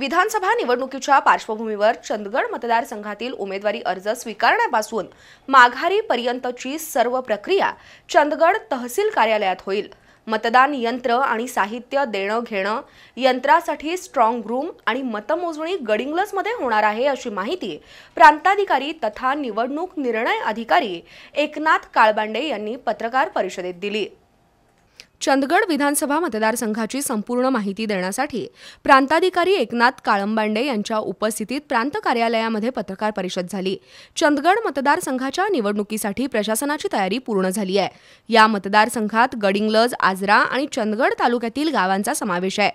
विधानसभा निवडणुकीच्या पार्श्वभूमीवर चंदगड मतदारसंघातील उमेदवारी अर्ज स्वीकारण्यापासून माघारीपर्यंतची सर्व प्रक्रिया चंदगड तहसील कार्यालयात होईल मतदान यंत्र आणि साहित्य देणं घेणं यंत्रासाठी स्ट्रॉंग रूम आणि मतमोजणी गडिंग्लजमध्ये होणार आहे अशी माहिती प्रांताधिकारी तथा निवडणूक निर्णय अधिकारी एकनाथ काळबांडे यांनी पत्रकार परिषदेत दिली चंदगड विधानसभा मतदारसंघाची संपूर्ण माहिती देण्यासाठी प्रांताधिकारी एकनाथ काळंबांडे यांच्या उपस्थितीत प्रांत कार्यालयामध्ये पत्रकार परिषद झाली चंदगड मतदारसंघाच्या निवडणुकीसाठी प्रशासनाची तयारी पूर्ण झाली आहे या मतदारसंघात गडिंग्लज आजरा आणि चंदगड तालुक्यातील गावांचा समावेश आहे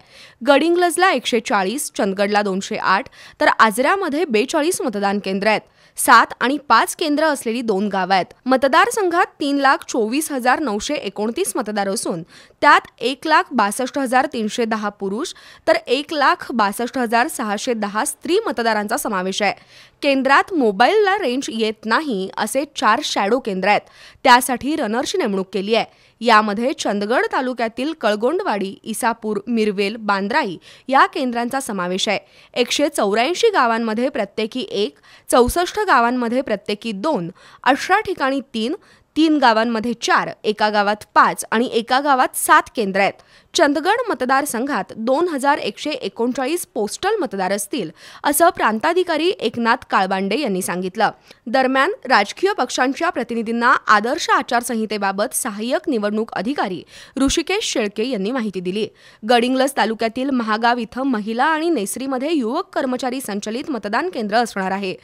गडिंग्लजला एकशे चाळीस चंदगडला दोनशे आठ तर आजऱ्यामध्ये बेचाळीस मतदान केंद्र आहेत सात आणि पाच केंद्र असलेली दोन गावं आहेत मतदारसंघात तीन लाख चोवीस हजार नऊशे एकोणतीस मतदार असून त्यात एक लाख बासष्ट हजार तीनशे दहा पुरुष तर एक लाख बासष्ट हजार सहाशे दहा स्त्री मतदारांचा समावेश आहे केंद्रात मोबाईलला रेंज येत नाही असे चार शॅडो केंद्र आहेत त्यासाठी रनर्स नेमणूक केली आहे यामध्ये चंदगड तालुक्यातील कळगोंडवाडी इसापूर मिरवेल बांद्राई या केंद्रांचा समावेश आहे एकशे चौऱ्याऐंशी गावांमध्ये प्रत्येकी एक चौसष्ट गावांमध्ये प्रत्येकी दोन अठरा ठिकाणी तीन तीन गावांमध्ये चार एका गावात पाच आणि एका गावात सात केंद्र आहेत चंदगड मतदारसंघात दोन हजार एकशे एकोणचाळीस पोस्टल मतदार असतील असं प्रांताधिकारी एकनाथ काळबांडे यांनी सांगितलं दरम्यान राजकीय पक्षांच्या प्रतिनिधींना आदर्श आचारसंहितेबाबत सहाय्यक निवडणूक अधिकारी ऋषिकेश शेळके यांनी माहिती दिली गडिंग्लज तालुक्यातील महागाव इथं महिला आणि नेसरीमध्ये युवक कर्मचारी संचलित मतदान केंद्र असणार आहे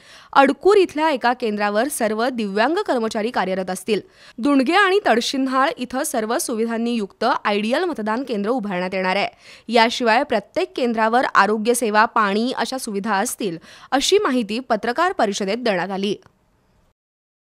अडकूर इथल्या एका केंद्रावर सर्व दिव्यांग कर्मचारी कार्यरत असतील दुणगे आणि तडशिन्हाळ इथं सर्व सुविधांनी युक्त आयडियल मतदान केंद्र उभारण्यात येणार आहे याशिवाय प्रत्येक केंद्रावर आरोग्यसेवा पाणी अशा सुविधा असतील अशी माहिती पत्रकार परिषदेत देण्यात आली